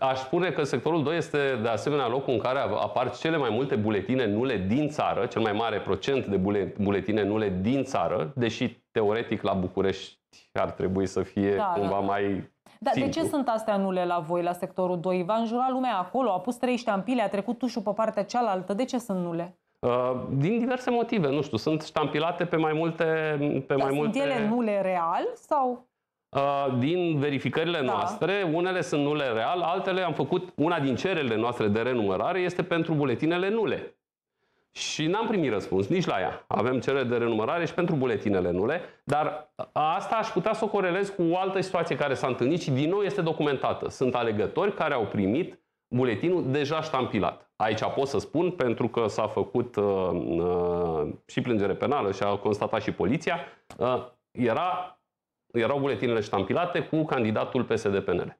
Aș spune că sectorul 2 este de asemenea locul în care apar cele mai multe buletine nule din țară, cel mai mare procent de buletine nule din țară, deși teoretic la București ar trebui să fie da, da cumva da. mai dar de ce sunt astea nule la voi, la sectorul 2? Va înjurat lumea acolo, a pus trei ștampile, a trecut tușul pe partea cealaltă. De ce sunt nule? Uh, din diverse motive, nu știu, sunt ștampilate pe mai multe... Pe mai sunt multe... ele nule real sau... Uh, din verificările da. noastre, unele sunt nule real, altele am făcut, una din cererile noastre de renumărare este pentru buletinele nule. Și n-am primit răspuns nici la ea. Avem cerere de renumărare și pentru buletinele nule, dar asta aș putea să o corelez cu o altă situație care s-a întâlnit și din nou este documentată. Sunt alegători care au primit buletinul deja ștampilat. Aici pot să spun pentru că s-a făcut uh, uh, și plângere penală și a constatat și poliția. Uh, era erau buletinele ștampilate cu candidatul PSD-PNL.